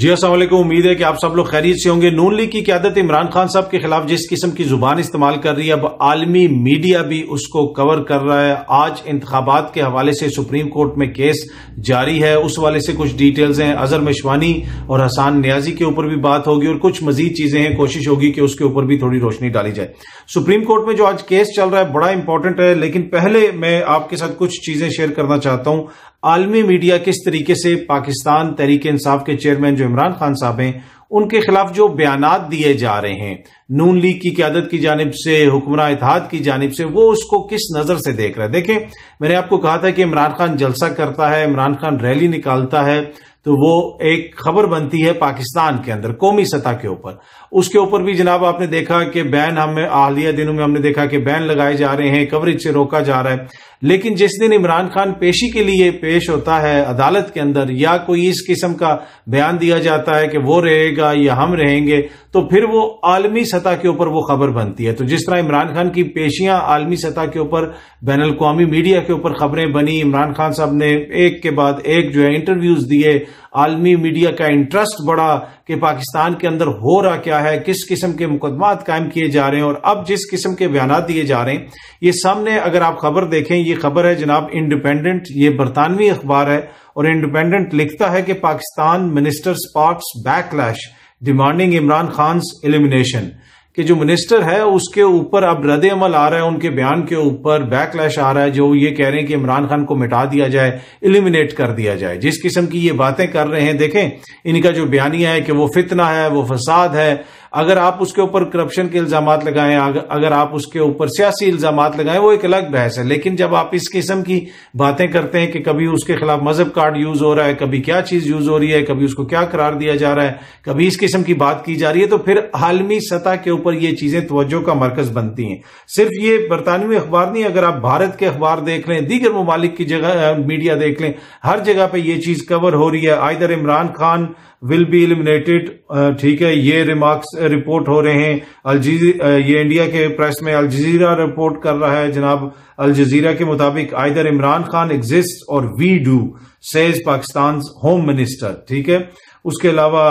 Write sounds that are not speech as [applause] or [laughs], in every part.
जी असल उम्मीद है कि आप सब लोग खैरियत से होंगे नून लीग की क्यादत इमरान खान साहब के खिलाफ जिस किस्म की जुबान इस्तेमाल कर रही है अब आलमी मीडिया भी उसको कवर कर रहा है आज इंतबात के हवाले से सुप्रीम कोर्ट में केस जारी है उस वाले से कुछ डिटेल्स हैं अजहर मेशवानी और हसान न्याजी के ऊपर भी बात होगी और कुछ मजीद चीजें हैं कोशिश होगी कि उसके ऊपर भी थोड़ी रोशनी डाली जाए सुप्रीम कोर्ट में जो आज केस चल रहा है बड़ा इंपॉर्टेंट है लेकिन पहले मैं आपके साथ कुछ चीजें शेयर करना चाहता हूं आलमी मीडिया किस तरीके से पाकिस्तान तहरीक इंसाफ के चेयरमैन जो इमरान खान साहब हैं उनके खिलाफ जो बयान दिए जा रहे हैं नून लीग की क्यादत की जानब से हुक्मरान इतिहाद की जानब से वो उसको किस नज़र से देख रहे हैं देखें मैंने आपको कहा था कि इमरान खान जलसा करता है इमरान खान रैली निकालता है तो वो एक खबर बनती है पाकिस्तान के अंदर कौमी सतह के ऊपर उसके ऊपर भी जनाब आपने देखा कि बैन हमें आलिया दिनों में हमने देखा कि बैन लगाए जा रहे हैं कवरेज से रोका जा रहा है लेकिन जिस दिन इमरान खान पेशी के लिए पेश होता है अदालत के अंदर या कोई इस किस्म का बयान दिया जाता है कि वो रहेगा या हम रहेंगे तो फिर वो आलमी सतह के ऊपर वो खबर बनती है तो जिस तरह इमरान खान की पेशियां आलमी सतह के ऊपर बैन अवी मीडिया के ऊपर खबरें बनी इमरान खान साहब ने एक के बाद एक जो है इंटरव्यूज दिए आलमी मीडिया का इंटरेस्ट बढ़ा कि पाकिस्तान के अंदर हो रहा क्या है किस किस्म के मुकदमात कायम किए जा रहे हैं और अब जिस किस्म के बयान दिए जा रहे हैं ये सामने अगर आप खबर देखें ये खबर है जनाब इंडिपेंडेंट ये बरतानवी अखबार है और इंडिपेंडेंट लिखता है कि Pakistan minister sparks backlash demanding Imran Khan elimination कि जो मिनिस्टर है उसके ऊपर अब रद्द अमल आ रहा है उनके बयान के ऊपर बैकलैश आ रहा है जो ये कह रहे हैं कि इमरान खान को मिटा दिया जाए इलिमिनेट कर दिया जाए जिस किस्म की ये बातें कर रहे हैं देखें इनका जो बयानिया है कि वो फितना है वो फसाद है अगर आप उसके ऊपर करप्शन के इल्जाम लगाएं अगर आप उसके ऊपर सियासी इल्जाम लगाएं वो एक अलग बहस है लेकिन जब आप इस किस्म की बातें करते हैं कि कभी उसके खिलाफ मजहब कार्ड यूज हो रहा है कभी क्या चीज यूज हो रही है कभी उसको क्या करार दिया जा रहा है कभी इस किस्म की बात की जा रही है तो फिर आलमी सतह के ऊपर ये चीजें तोज्जो का मरकज बनती हैं सिर्फ ये बरतानवी अखबार नहीं अगर आप भारत के अखबार देख लें दीगर ममालिक की जगह मीडिया देख लें हर जगह पर यह चीज कवर हो रही है either Imran Khan will be eliminated ठीक है ये रिमार्क्स रिपोर्ट हो रहे हैं अल ये इंडिया के प्रेस में अलजीरा रिपोर्ट कर रहा है जनाब अल जजीरा के मुताबिक आइदर इमरान खान एग्जिस्ट और we do says Pakistan home minister ठीक है उसके अलावा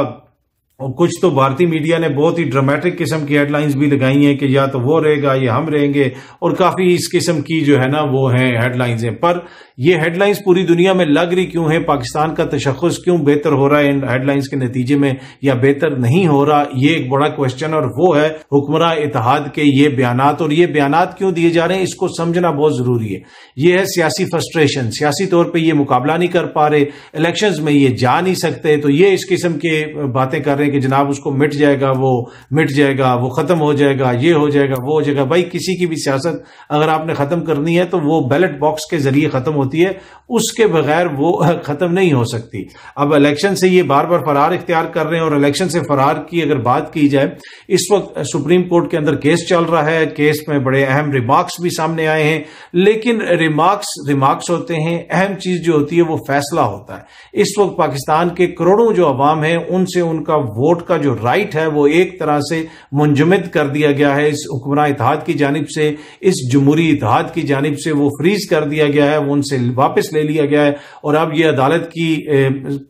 और कुछ तो भारतीय मीडिया ने बहुत ही ड्रामेटिक किस्म की हेडलाइंस भी लगाई हैं कि या तो वो रहेगा या हम रहेंगे और काफ़ी इस किस्म की जो है ना वो हैं हेडलाइंस हैं पर ये हेडलाइंस पूरी दुनिया में लग रही क्यों है पाकिस्तान का तशखस क्यों बेहतर हो रहा है इन हेडलाइंस के नतीजे में या बेहतर नहीं हो रहा ये एक बड़ा क्वेश्चन और वो है हुक्मरान इतिहाद के ये बयान और ये बयान क्यों दिए जा रहे हैं इसको समझना बहुत ज़रूरी है ये है सियासी फ्रस्ट्रेशन सियासी तौर पर ये मुकाबला नहीं कर पा रहे इलेक्शन में ये जा नहीं सकते तो ये इस किस्म के बातें कर रहे हैं कि जनाब उसको मिट जाएगा वो मिट जाएगा वो ख़त्म हो जाएगा ये हो जाएगा वो हो जाएगा भाई किसी की भी सियासत अगर आपने ख़त्म करनी है तो वो बैलेट बॉक्स के ज़रिए ख़त्म होती है उसके बगैर वो [laughs] ख़त्म नहीं हो सकती अब इलेक्शन से ये बार बार फरार इख्तियार कर रहे हैं और इलेक्शन से फरार की अगर बात की जाए इस वक्त सुप्रीम कोर्ट के अंदर केस चल रहा है केस में बड़े अहम रिमार्क्स भी सामने आए हैं लेकिन रिमार्क्स रिमार्क्स होते हैं अहम चीज़ जो होती है वो फैसला होता है इस वक्त पाकिस्तान के करोड़ों जो अवाम है उनसे उनका वो वोट का जो राइट है वो एक तरह से मुंजमद कर दिया गया है इस हुक्मरान इतिहाद की जानब से इस जमहूरी इतिहाद की जानब से वो फ्रीज कर दिया गया है वो उनसे वापस ले लिया गया है और अब ये अदालत की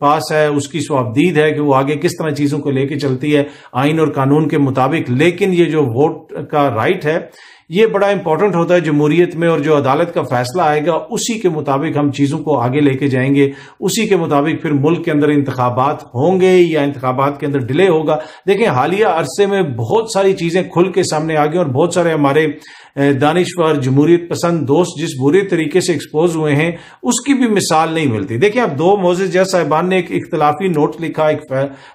पास है उसकी स्वाबदीद है कि वो आगे किस तरह चीज़ों को लेके चलती है आइन और कानून के मुताबिक लेकिन ये जो वोट का राइट है ये बड़ा इंपॉर्टेंट होता है जमहूरियत में और जो अदालत का फैसला आएगा उसी के मुताबिक हम चीज़ों को आगे लेके जाएंगे उसी के मुताबिक फिर मुल्क के अंदर इंतबात होंगे या इंतबात के अंदर डिले होगा देखें हालिया अरसे में बहुत सारी चीज़ें खुल के सामने आ गई और बहुत सारे हमारे दानिश्वर जमहूरियत पसंद दोस्त जिस बुरे तरीके से एक्सपोज हुए हैं उसकी भी मिसाल नहीं मिलती देखिए अब दो मोजे जज साहिबान ने एक इख्तलाफी नोट लिखा एक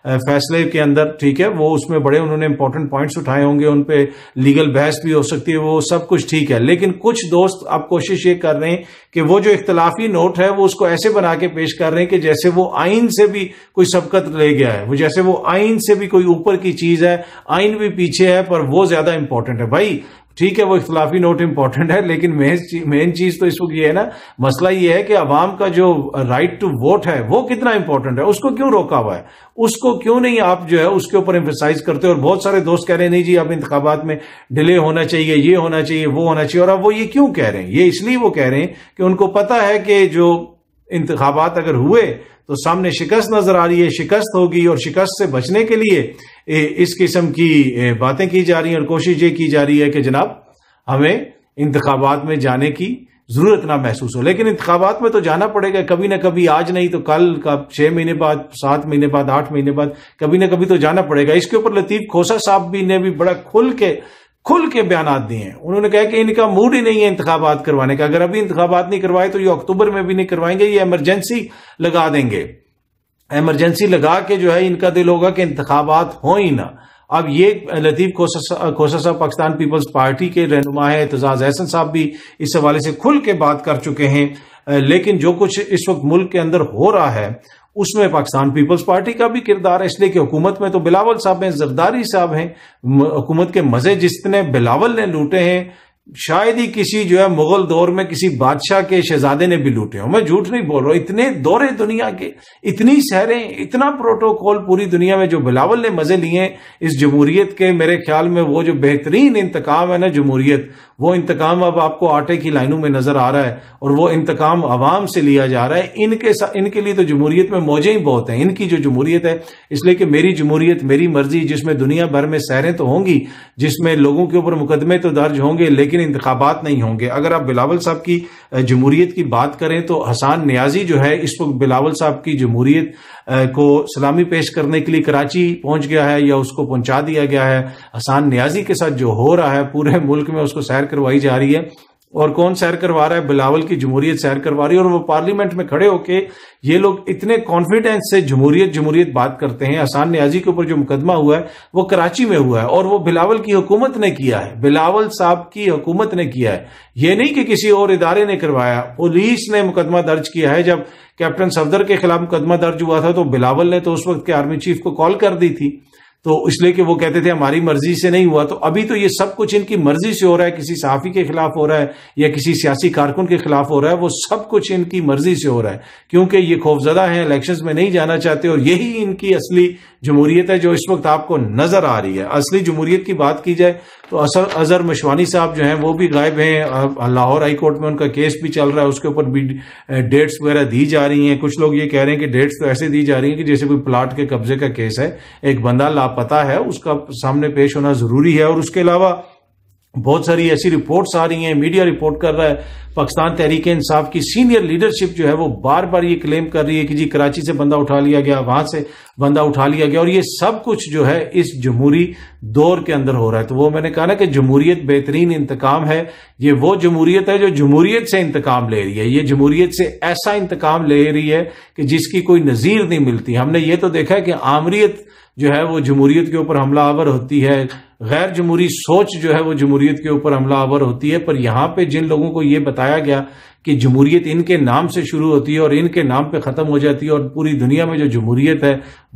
फैसले के अंदर ठीक है वो उसमें बड़े उन्होंने इंपॉर्टेंट पॉइंट्स उठाए होंगे उन पर लीगल बहस भी हो सकती है वो सब कुछ ठीक है लेकिन कुछ दोस्त अब कोशिश ये कर रहे हैं कि वो जो इख्तलाफी नोट है वो उसको ऐसे बना के पेश कर रहे हैं कि जैसे वो आइन से भी कोई सबकत ले गया है वो जैसे वो आइन से भी कोई ऊपर की चीज है आइन भी पीछे है पर वो ज्यादा इंपॉर्टेंट है भाई ठीक है वो इख्तलाफी नोट इम्पॉर्टेंट है लेकिन मेन चीज तो इस वक्त ये है ना मसला ये है कि अवाम का जो राइट टू वोट है वो कितना इंपॉर्टेंट है उसको क्यों रोका हुआ है उसको क्यों नहीं आप जो है उसके ऊपर एम्फेसाइज करते हो और बहुत सारे दोस्त कह रहे हैं नहीं जी अब इंतबात में डिले होना चाहिए ये होना चाहिए वो होना चाहिए और अब वो ये क्यों कह रहे हैं ये इसलिए वो कह रहे हैं कि उनको पता है कि जो इंतबात अगर हुए तो सामने शिकस्त नजर आ रही है शिकस्त होगी और शिकस्त से बचने के लिए इस किस्म की बातें की जा रही हैं और कोशिश ये की जा रही है कि जनाब हमें इंतबात में जाने की जरूरत ना महसूस हो लेकिन इंतबात में तो जाना पड़ेगा कभी ना कभी आज नहीं तो कल का छह महीने बाद सात महीने बाद आठ महीने बाद कभी ना कभी तो जाना पड़ेगा इसके ऊपर लतीफ़ खोसा साहब भी ने भी बड़ा खुल के खुल के बयान दिए हैं उन्होंने कहा कि इनका मूड ही नहीं है इंतबात करवाने का अगर अभी इंतबात नहीं करवाए तो ये अक्टूबर में भी नहीं करवाएंगे ये इमरजेंसी लगा देंगे एमरजेंसी लगा के जो है इनका दिल होगा कि इंतबात हो ही ना अब ये लतीफ़ खोसा साहब पाकिस्तान पीपल्स पार्टी के रहनुमा है एतजाज़ अहसन साहब भी इस हवाले से खुल के बात कर चुके हैं लेकिन जो कुछ इस वक्त मुल्क के अंदर हो रहा है उसमें पाकिस्तान पीपल्स पार्टी का भी किरदार है इसलिए कि हुकूमत में तो बिलावल साहब हैं जरदारी साहब हैं हुकूमत के मजे जितने बिलावल ने लूटे हैं शायद ही किसी जो है मुगल दौर में किसी बादशाह के शहजादे ने भी लूटे हो मैं झूठ नहीं बोल रहा हूं इतने दौरे दुनिया के इतनी शहरें इतना प्रोटोकॉल पूरी दुनिया में जो बिलावल ने मजे लिए इस जमूरियत के मेरे ख्याल में वो जो बेहतरीन इंतकाम है ना जमूरियत वो इंतकाम अब आपको आटे की लाइनों में नजर आ रहा है और वो इंतकाम आवाम से लिया जा रहा है इनके इनके लिए तो जमूरियत में मौजें ही बहुत हैं इनकी जो जमूरियत है इसलिए कि मेरी जमूरियत मेरी मर्जी जिसमें दुनिया भर में शहरें तो होंगी जिसमें लोगों के ऊपर मुकदमे तो दर्ज होंगे लेकिन लेकिन इंतबात नहीं होंगे अगर आप बिलावल साहब की जमहूरीत की बात करें तो हसान न्याजी जो है इस वक्त बिलावल साहब की जमूरीत को सलामी पेश करने के लिए कराची पहुंच गया है या उसको पहुंचा दिया गया है हसान न्याजी के साथ जो हो रहा है पूरे मुल्क में उसको सैर करवाई जा रही है और कौन सैर करवा रहा है बिलावल की जमहूरियत सैर करवा रही है और वो पार्लियामेंट में खड़े होके ये लोग इतने कॉन्फिडेंस से जमहूरियत जमहूरियत बात करते हैं आसान न्याजी के ऊपर जो मुकदमा हुआ है वो कराची में हुआ है और वो बिलावल की हुकूमत ने किया है बिलावल साहब की हुकूमत ने किया है ये नहीं कि किसी और इदारे ने करवाया पुलिस ने मुकदमा दर्ज किया है जब कैप्टन सफदर के खिलाफ मुकदमा दर्ज हुआ था तो बिलावल ने तो उस वक्त के आर्मी चीफ को कॉल कर दी थी तो इसलिए कि वो कहते थे हमारी मर्जी से नहीं हुआ तो अभी तो ये सब कुछ इनकी मर्जी से हो रहा है किसी सहाफ़ी के खिलाफ हो रहा है या किसी सियासी कारकुन के खिलाफ हो रहा है वो सब कुछ इनकी मर्जी से हो रहा है क्योंकि ये खौफजदा है इलेक्शंस में नहीं जाना चाहते और यही इनकी असली जमहूरियत है जो इस वक्त आपको नजर आ रही है असली जमहूरियत की बात की जाए तो असर अजहर मशवानी साहब जो हैं वो भी गायब हैं लाहौर हाईकोर्ट में उनका केस भी चल रहा है उसके ऊपर भी डेट्स वगैरह दी जा रही हैं कुछ लोग ये कह रहे हैं कि डेट्स तो ऐसे दी जा रही हैं कि जैसे कोई प्लाट के कब्जे का केस है एक बंदा पता है उसका सामने पेश होना जरूरी है और उसके अलावा बहुत सारी ऐसी रिपोर्ट्स आ रही हैं मीडिया रिपोर्ट कर रहा है पाकिस्तान तहरीक इंसाफ की सीनियर लीडरशिप जो है वो बार बार ये क्लेम कर रही है कि जी कराची से बंदा उठा लिया गया वहां से बंदा उठा लिया गया और ये सब कुछ जो है इस जमहूरी दौर के अंदर हो रहा है तो वो मैंने कहा ना कि जमहूरियत बेहतरीन इंतकाम है ये वो जमहूरियत है जो जमहूरियत से इंतकाम ले रही है ये जमहूरियत से ऐसा इंतकाम ले रही है कि जिसकी कोई नज़ीर नहीं मिलती हमने ये तो देखा है कि आमरीत जो है वो जमहूरियत के ऊपर हमला आवर होती है गैर जमहूरी सोच जो है वो जमूरीत के ऊपर हमला आवर होती है पर यहां पे जिन लोगों को ये बताया गया कि जमहूरियत इनके नाम से शुरू होती है और इनके नाम पे ख़त्म हो जाती है और पूरी दुनिया में जो जमहूरियत है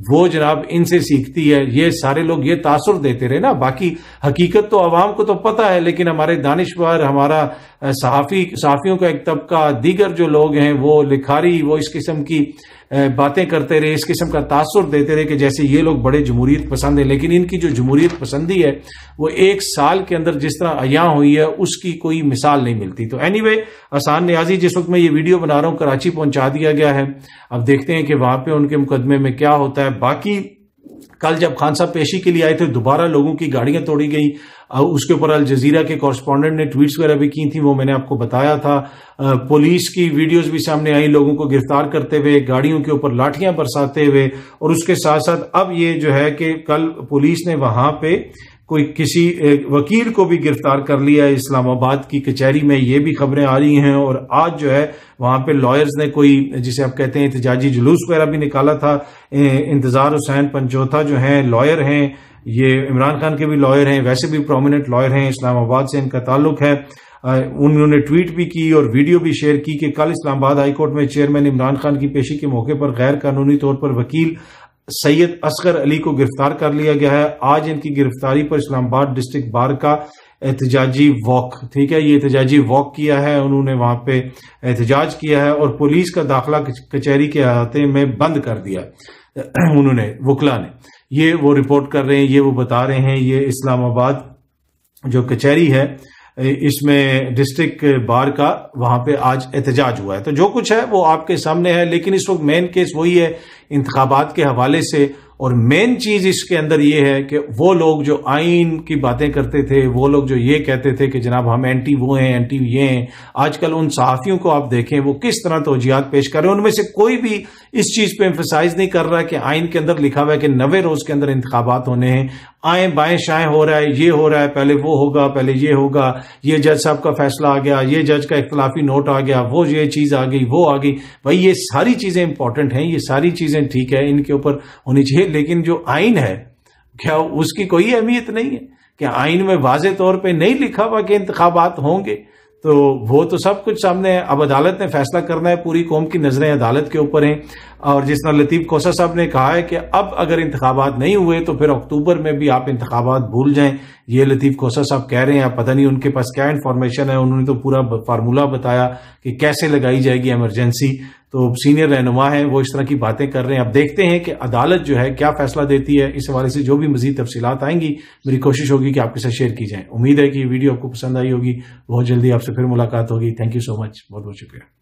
वो जनाब इनसे सीखती है ये सारे लोग ये तासर देते रहे ना बाकी हकीकत तो आवाम को तो पता है लेकिन हमारे दानश्वर हमारा सहाफ़ी सहाफ़ियों का एक तबका दीगर जो लोग हैं वो लिखारी वो इस किस्म की बातें करते रहे इस किस्म का तासर देते रहे कि जैसे ये लोग बड़े जमहूरीत पसंद है लेकिन इनकी जो जमहूरीत पसंदी है वो एक साल के अंदर जिस तरह अया हुई है उसकी कोई मिसाल नहीं मिलती तो एनी anyway, आसान न्याजी जिस वक्त मैं ये वीडियो बना रहा हूँ कराची पहुंचा दिया गया है अब देखते हैं कि वहां पर उनके मुकदमे में क्या होता है बाकी कल जब खान साहब पेशी के लिए आए थे दोबारा लोगों की गाड़ियां तोड़ी गई उसके ऊपर अल जजीरा के कॉरस्पॉन्डेंट ने ट्वीट्स वगैरह भी की थी वो मैंने आपको बताया था पुलिस की वीडियोस भी सामने आई लोगों को गिरफ्तार करते हुए गाड़ियों के ऊपर लाठियां बरसाते हुए और उसके साथ साथ अब ये जो है कि कल पुलिस ने वहां पे कोई किसी वकील को भी गिरफ्तार कर लिया है इस्लामाबाद की कचहरी में ये भी खबरें आ रही हैं और आज जो है वहां पे लॉयर्स ने कोई जिसे आप कहते हैं एहतजाजी जुलूस वगैरह भी निकाला था इंतज़ार हुसैन पंचोथा जो हैं लॉयर हैं ये इमरान खान के भी लॉयर हैं वैसे भी प्रोमिनेंट लॉयर हैं इस्लामाबाद से इनका ताल्लुक है उन्होंने ट्वीट भी की और वीडियो भी शेयर की कि कल इस्लामाबाद हाईकोर्ट में चेयरमैन इमरान खान की पेशी के मौके पर गैर कानूनी तौर पर वकील सैयद असगर अली को गिरफ्तार कर लिया गया है आज इनकी गिरफ्तारी पर इस्लामाबाद डिस्ट्रिक्ट बार का एहतजाजी वॉक ठीक है ये एहतजाजी वॉक किया है उन्होंने वहां पे एहतजाज किया है और पुलिस का दाखिला कचहरी के अहाते में बंद कर दिया [clears throat] उन्होंने वकला ने ये वो रिपोर्ट कर रहे हैं ये वो बता रहे हैं ये इस्लामाबाद जो कचहरी है इसमें डिस्ट्रिक्ट बार का वहां पे आज एहतजाज हुआ है तो जो कुछ है वो आपके सामने है लेकिन इस वक्त मेन केस वही है इंतबात के हवाले से और मेन चीज इसके अंदर ये है कि वो लोग जो आइन की बातें करते थे वो लोग जो ये कहते थे कि जनाब हम एंटी वो हैं एंटी ये हैं आजकल उन सहाफ़ियों को आप देखें वो किस तरह तोजियात पेश कर रहे हैं उनमें से कोई भी इस चीज़ पे एम्फोसाइज नहीं कर रहा है कि आइन के अंदर लिखा हुआ है कि नवे रोज़ के अंदर इंतबात होने हैं आए बाएं शाएं हो रहा है ये हो रहा है पहले वो होगा पहले ये होगा ये जज साहब का फैसला आ गया ये जज का इख्तलाफी नोट आ गया वो ये चीज़ आ गई वो आ गई भाई ये सारी चीज़ें इंपॉर्टेंट हैं ये सारी चीज़ें ठीक है इनके ऊपर होनी चाहिए लेकिन जो आइन है क्या उसकी कोई अहमियत नहीं है कि आइन में वाज तौर पर नहीं लिखा हुआ कि इंतबात होंगे तो वो तो सब कुछ सामने है अब अदालत ने फैसला करना है पूरी कौम की नजरें अदालत के ऊपर हैं और जिस तरह लतीफ़ कोसा साहब ने कहा है कि अब अगर इंतबात नहीं हुए तो फिर अक्टूबर में भी आप इंतबात भूल जाएं ये लतीफ़ कोसा साहब कह रहे हैं आप पता नहीं उनके पास क्या इन्फॉर्मेशन है उन्होंने तो पूरा फार्मूला बताया कि कैसे लगाई जाएगी एमरजेंसी तो सीनियर रहनुमा हैं वो इस तरह की बातें कर रहे हैं अब देखते हैं कि अदालत जो है क्या फैसला देती है इस हवाले से जो भी मजीद तफसीत आएंगी मेरी कोशिश होगी कि आपके साथ शेयर की जाए उम्मीद है कि वीडियो आपको पसंद आई होगी बहुत जल्दी आपसे फिर मुलाकात होगी थैंक यू सो मच बहुत बहुत शुक्रिया